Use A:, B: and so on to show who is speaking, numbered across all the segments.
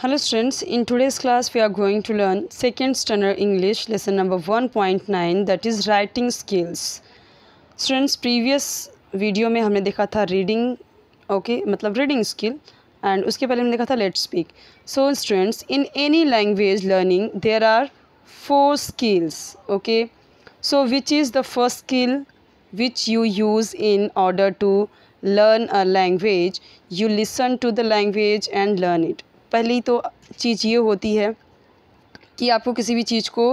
A: Hello students, in today's class we are going to learn 2nd standard English lesson number 1.9 that is writing skills. Students previous video में हमने देखा था reading okay okay, मतलब reading skill and उसके पहले हमने let's speak. So students, in any language learning there are four skills, okay. So which is the first skill which you use in order to learn a language you listen to the language and learn it पहली तो चीज़ ये होती है कि आपको किसी भी चीज़ को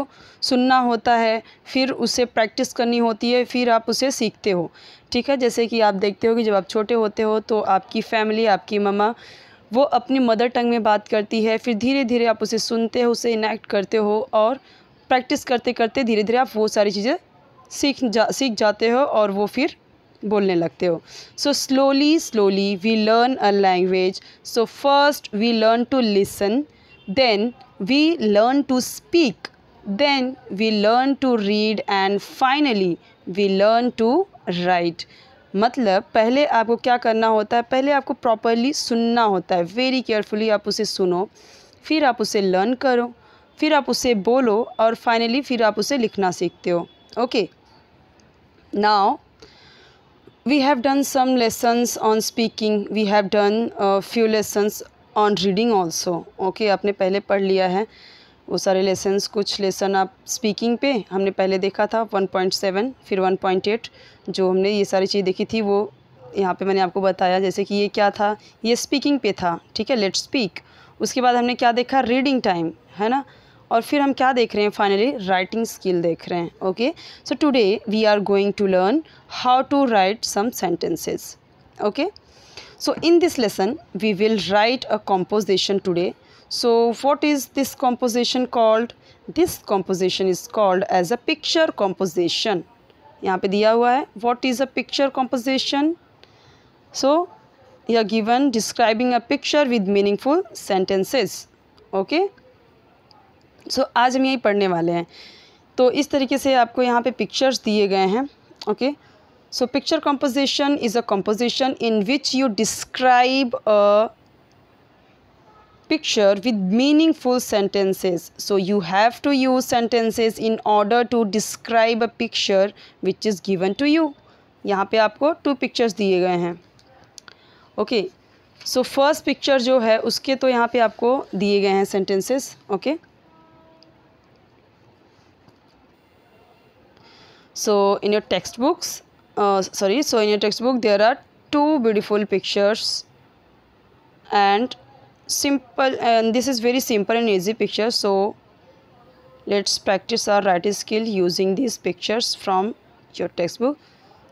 A: सुनना होता है फिर उसे प्रैक्टिस करनी होती है फिर आप उसे सीखते हो ठीक है जैसे कि आप देखते हो कि जब आप छोटे होते हो तो आपकी फैमिली आपकी ममा वो अपनी मदर टंग में बात करती है फिर धीरे धीरे आप उसे सुनते हो उसे इनैक्ट करते हो और प्रैक्टिस करते करते धीरे धीरे आप वो सारी चीज़ें सीख जा सीख जाते हो और वो फिर बोलने लगते हो so slowly slowly we learn a language so first we learn to listen then we learn to speak then we learn to read and finally we learn to write मतलब पहले आपको क्या करना होता है पहले आपको प्रॉपरली सुनना होता है वेरी केयरफुली आप उसे सुनो फिर आप उसे लर्न करो फिर आप उसे बोलो और फाइनली फिर आप उसे लिखना सीखते हो okay now we have done some lessons on speaking we have done a few lessons on reading also okay आपने पहले पढ़ लिया है वो सारे लेसन्स कुछ लेसन आप स्पीकिंग पे हमने पहले देखा था 1.7 फिर 1.8 जो हमने ये सारी चीज़ देखी थी वो यहाँ पे मैंने आपको बताया जैसे कि ये क्या था ये स्पीकिंग पे था ठीक है लेट स्पीक उसके बाद हमने क्या देखा रीडिंग टाइम है ना और फिर हम क्या देख रहे हैं फाइनली राइटिंग स्किल देख रहे हैं okay so today we are going to learn how to write some sentences okay so in this lesson we will write a composition today so what is this composition called this composition is called as a picture composition यहाँ पे दिया हुआ है what is a picture composition so you are given describing a picture with meaningful sentences okay so so, आज हम यही पढ़ने वाले हैं तो इस तरीके से आपको यहाँ पे पिक्चर्स दिए गए हैं okay so picture composition is a composition in which you describe a picture with meaningful sentences so you have to use sentences in order to describe a picture which is given to you यहाँ पे आपको to pictures दिए गए हैं okay so first picture जो है उसके तो यहाँ पे आपको दिए गए हैं sentences okay okay? so in your textbooks uh, sorry so in your textbook there are two beautiful pictures and simple and this is very simple and easy picture so let's practice our writing skill using these pictures from your textbook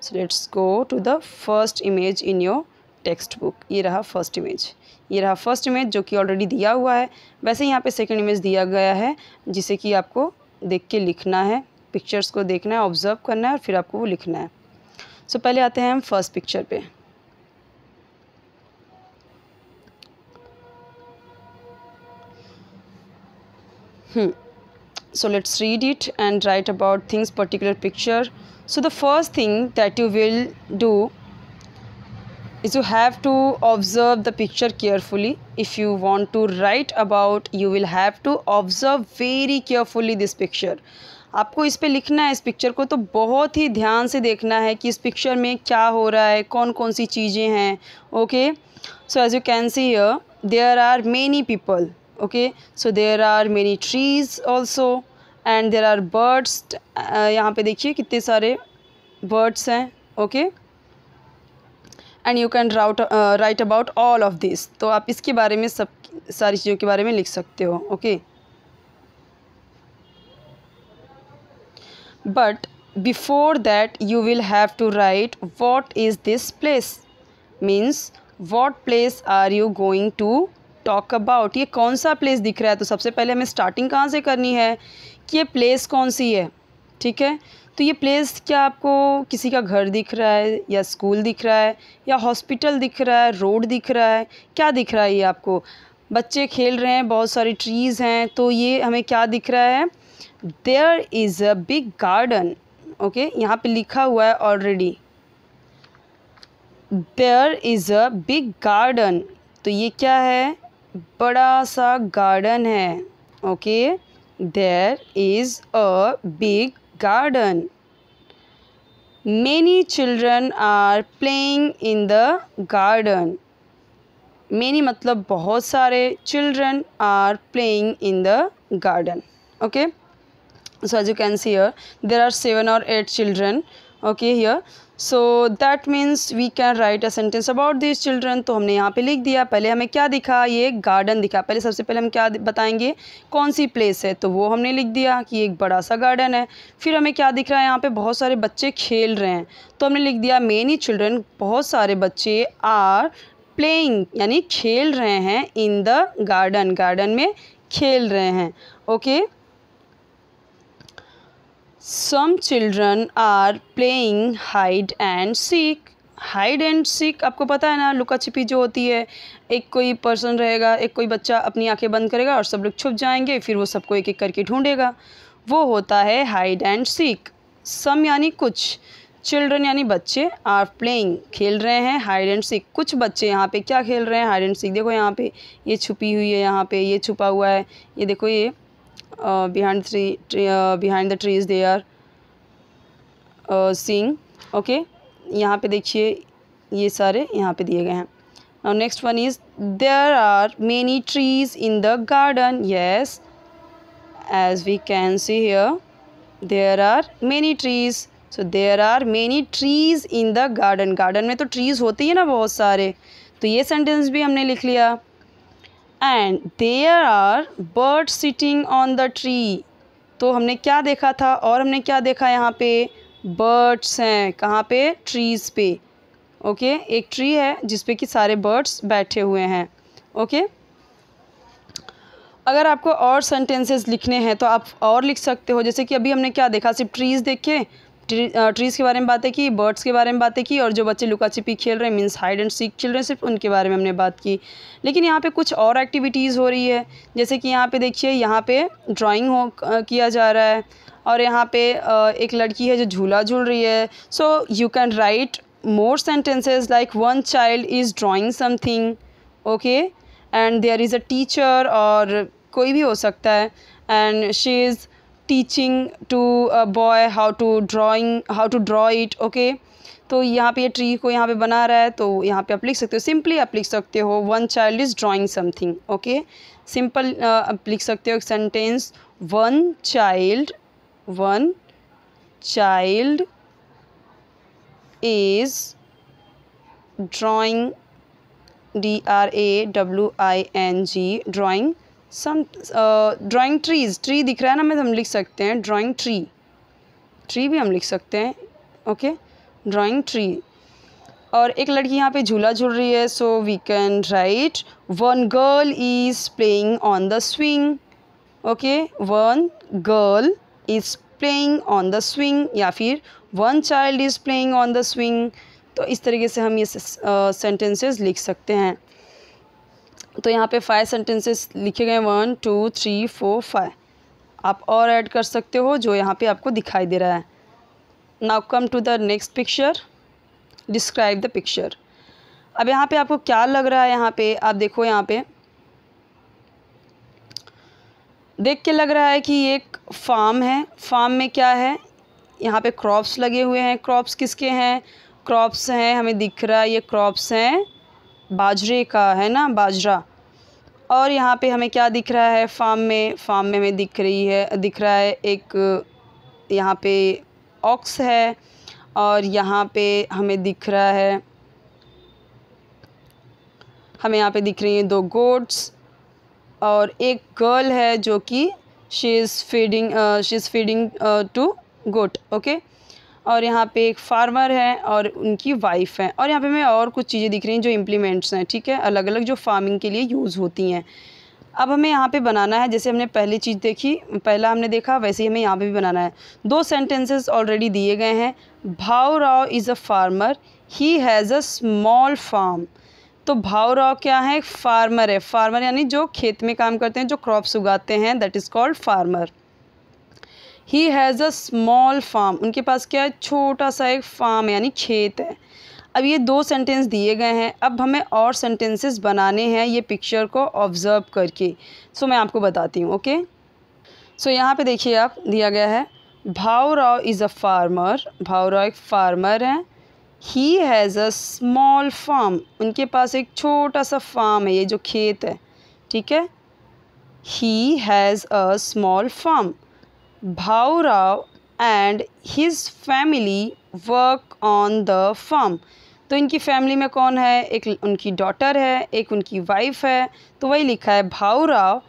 A: so let's go to the first image in your textbook ye raha first image ये रहा first image जो कि already दिया हुआ है वैसे यहाँ पे सेकंड इमेज दिया गया है जिसे कि आपको देख के लिखना है पिक्चर्स को देखना है ऑब्ज़र्व करना है और फिर आपको वो लिखना है सो so, पहले आते हैं हम फर्स्ट पिक्चर पे so let's read it and write about things particular picture so the first thing that you will do is you have to observe the picture carefully if you want to write about you will have to observe very carefully this picture आपको इस पे लिखना है इस picture को तो बहुत ही ध्यान से देखना है कि इस पिक्चर में क्या हो रहा है कौन कौन सी चीज़ें हैं okay so as you can see here there are many people okay so there are many trees also and there are birds यहाँ पे देखिए कितने सारे बर्ड्स हैं okay and you can wrote write about all of this तो आप इसके बारे में सब सारी चीज़ों के बारे में लिख सकते हो okay okay? But before that you will have to write what is this place means what place are you going to talk about ये कौन सा प्लेस दिख रहा है तो सबसे पहले हमें स्टार्टिंग कहाँ से करनी है कि ये प्लेस कौन सी है ठीक है तो ये प्लेस क्या आपको किसी का घर दिख रहा है या स्कूल दिख रहा है या हॉस्पिटल दिख रहा है रोड दिख रहा है क्या दिख रहा है ये आपको बच्चे खेल रहे हैं बहुत सारी ट्रीज़ हैं तो ये हमें क्या दिख रहा है there is a big garden okay यहाँ पे लिखा हुआ है already there is a big garden तो ये क्या है बड़ा सा गार्डन है okay there is a big garden many children are playing in the garden many मतलब बहुत सारे children are playing in the garden okay so as you can see here there are seven or eight children okay here so that means we can write a sentence about this children तो हमने यहाँ पे लिख दिया पहले हमें क्या दिखा ये गार्डन दिखा पहले सबसे पहले हम क्या बताएंगे कौन सी प्लेस है तो वो हमने लिख दिया कि एक बड़ा सा गार्डन है फिर हमें क्या दिख रहा है यहाँ पे बहुत सारे बच्चे खेल रहे हैं तो हमने लिख दिया मेनी चिल्ड्रेन बहुत सारे बच्चे आर प्लेइंग यानी खेल रहे हैं इन द गार्डन गार्डन में खेल रहे हैं okay okay? Some children are playing hide and seek hide and seek आपको पता है ना लुका छिपी जो होती है एक कोई पर्सन रहेगा एक कोई बच्चा अपनी आंखें बंद करेगा और सब लोग छुप जाएंगे फिर वो सबको एक एक करके ढूंढेगा वो होता है हाइड एंड सीक सम यानी कुछ चिल्ड्रन यानी बच्चे आर प्लेइंग खेल रहे हैं हाइड एंड सीक कुछ बच्चे यहाँ पे क्या खेल रहे हैं हाइड एंड सीक देखो यहाँ पे ये छुपी हुई है यहाँ पे ये छुपा हुआ है ये देखो ये uh, behind tree, tree uh, behind the trees they are uh, seeing okay यहाँ पे देखिए ये सारे यहाँ पे दिए गए हैं now next one is there are many trees in the garden yes as we can see here there are many trees so there are many trees in the garden garden में तो trees होते ही ना बहुत सारे तो ये sentence भी हमने लिख लिया and there are bird sitting on the tree तो हमने क्या देखा था और हमने क्या देखा यहाँ पे बर्ड्स हैं कहाँ पे ट्रीज़ पे ओके okay? एक ट्री है जिसपे कि सारे बर्ड्स बैठे हुए हैं ओके okay? अगर आपको और सेंटेंसेस लिखने हैं तो आप और लिख सकते हो जैसे कि अभी हमने क्या देखा सिर्फ ट्रीज़ देखे ट्री ट्रीज़ के बारे में बातें की बर्ड्स के बारे में बातें की और जो बच्चे लुका छिपी खेल रहे हैं मीन्स हाइड एंड सीख खेल रहे हैं सिर्फ उनके बारे में हमने बात की लेकिन यहाँ पे कुछ और एक्टिविटीज़ हो रही है जैसे कि यहाँ पे देखिए यहाँ पे ड्राइंग हो किया जा रहा है और यहाँ पे एक लड़की है जो झूला झूल रही है so you can write more sentences like one child is drawing something okay and there is a teacher और कोई भी हो सकता है and she is teaching to boy how to drawing how to draw it okay तो यहाँ पे ये ट्री को यहाँ पे बना रहा है तो यहाँ पे आप लिख सकते हो सिंपली आप लिख सकते हो one child is drawing something okay simple आप लिख सकते हो एक sentence one child one child is drawing D R A W I N G drawing some drawing trees tree दिख रहा है ना मैं हम लिख सकते हैं ड्राइंग ट्री ट्री भी हम लिख सकते हैं ओके ड्राइंग ट्री और एक लड़की यहाँ पे झूला झूल रही है so we can write one girl is playing on the swing okay one girl is playing on the swing या फिर one child is playing on the swing तो इस तरीके से हम ये सेंटेंसेस लिख सकते हैं तो यहाँ पे फाइव सेंटेंसेस लिखे गए one two three four five आप और ऐड कर सकते हो जो यहाँ पे आपको दिखाई दे रहा है now come to the next picture describe the picture अब यहाँ पे आपको क्या लग रहा है यहाँ पे आप देखो यहाँ पे देख के लग रहा है कि एक फार्म है फार्म में क्या है यहाँ पे क्रॉप्स लगे हुए हैं क्रॉप्स किसके हैं क्रॉप्स हैं हमें दिख रहा है ये क्रॉप्स हैं बाजरे का है ना बाजरा और यहाँ पे हमें क्या दिख रहा है फार्म में फार्म में हमें दिख रही है दिख रहा है एक यहाँ पे ऑक्स है और यहाँ पे हमें दिख रहा है हमें यहाँ पे दिख रही हैं दो गोट्स और एक गर्ल है जो कि she is feeding she is feeding to goat okay और यहाँ पे एक फार्मर है और उनकी वाइफ़ है और यहाँ पे हमें और कुछ चीज़ें दिख रही हैं जो इम्प्लीमेंट्स हैं ठीक है अलग अलग जो फार्मिंग के लिए यूज़ होती हैं अब हमें यहाँ पे बनाना है जैसे हमने पहली चीज़ देखी पहला हमने देखा वैसे ही हमें यहाँ पे भी बनाना है दो सेंटेंसेस ऑलरेडी दिए गए हैं Bhav Rao is a farmer he has a small farm तो भाव राव क्या है फार्मर है फार्मर यानी जो खेत में काम करते हैं जो क्रॉप्स उगाते हैं that is called farmer he has a small farm उनके पास क्या है छोटा सा एक फार्म यानी खेत है अब ये दो सेंटेंस दिए गए हैं अब हमें और सेंटेंसेस बनाने हैं ये पिक्चर को ऑब्ज़र्व करके सो मैं आपको बताती हूँ ओके सो यहाँ पे देखिए आप दिया गया है भाव राव इज़ अ फार्मर भाव राव एक फार्मर हैं he has a small farm उनके पास एक छोटा सा फार्म है ये जो खेत है ठीक है he has a small farm Rao and his family work on the farm तो इनकी फैमिली में कौन है एक उनकी डॉटर है एक उनकी वाइफ है तो वही लिखा है राव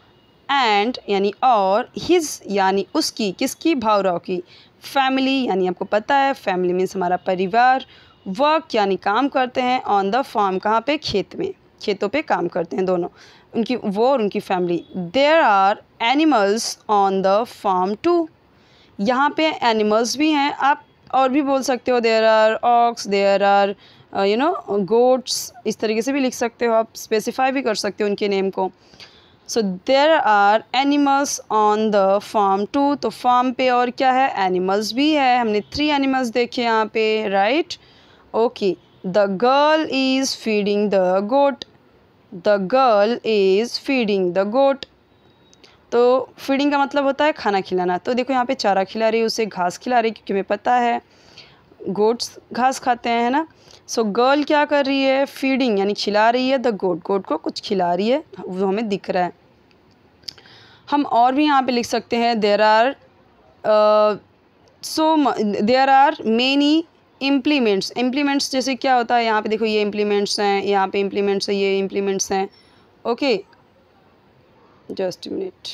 A: एंड यानी और हिज यानी उसकी किसकी राव की फैमिली यानी आपको पता है फैमिली मीन्स हमारा परिवार वर्क यानी काम करते हैं ऑन द फार्म कहाँ पे खेत में खेतों पे काम करते हैं दोनों उनकी वो और उनकी family there are animals on the farm too यहाँ पे एनिमल्स भी हैं आप और भी बोल सकते हो there are ox there are you know goats इस तरीके से भी लिख सकते हो आप स्पेसिफाई भी कर सकते हो उनके नेम को so there are animals on the farm too तो फार्म पे और क्या है एनिमल्स भी है हमने थ्री एनिमल्स देखे यहाँ पे right okay the girl is feeding the goat the girl is feeding the goat तो फीडिंग का मतलब होता है खाना खिलाना तो देखो यहाँ पे चारा खिला रही है उसे घास खिला रही क्योंकि हमें पता है गोट्स घास खाते हैं है ना सो so, गर्ल क्या कर रही है फीडिंग यानी खिला रही है द गोट गोट को कुछ खिला रही है वो हमें दिख रहा है हम और भी यहाँ पे लिख सकते हैं there are so there are many implements implements जैसे क्या होता है यहाँ पे देखो ये इम्प्लीमेंट्स हैं यहाँ पे इम्प्लीमेंट्स है ये इम्प्लीमेंट्स हैं okay just minute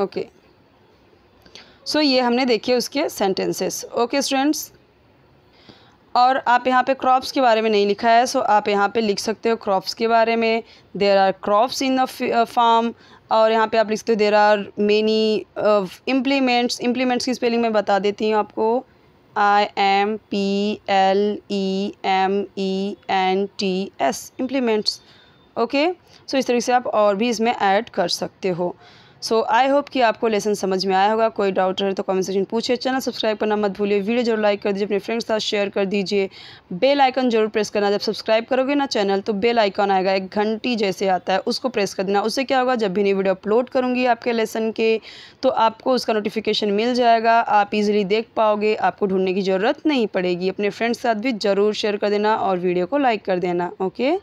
A: okay so ये हमने देखे उसके सेंटेंसेस ओके स्टूडेंट्स और आप यहाँ पे क्रॉप्स के बारे में नहीं लिखा है सो आप यहाँ पे लिख सकते हो क्रॉप्स के बारे में there are crops in the farm और यहाँ पे आप लिखते हो there are many implements implements की स्पेलिंग मैं बता देती हूँ आपको I M P L E M E N T S implements okay so इस तरीके से आप और भी इसमें ऐड कर सकते हो सो आई होप कि आपको लेसन समझ में आया होगा कोई डाउट रहे तो कमेंट सेक्शन पूछे चैनल सब्सक्राइब करना मत भूलिए वीडियो जरूर लाइक कर दीजिए अपने फ्रेंड्स साथ शेयर कर दीजिए बेल आइकन जरूर प्रेस करना जब सब्सक्राइब करोगे ना चैनल तो बेल आइकन आएगा एक घंटी जैसे आता है उसको प्रेस कर देना उससे क्या होगा जब भी नई वीडियो अपलोड करूँगी आपके लेसन के तो आपको उसका नोटिफिकेशन मिल जाएगा आप इजीली देख पाओगे आपको ढूंढने की ज़रूरत नहीं पड़ेगी अपने फ्रेंड्स के साथ भी ज़रूर शेयर कर देना और वीडियो को लाइक कर देना ओके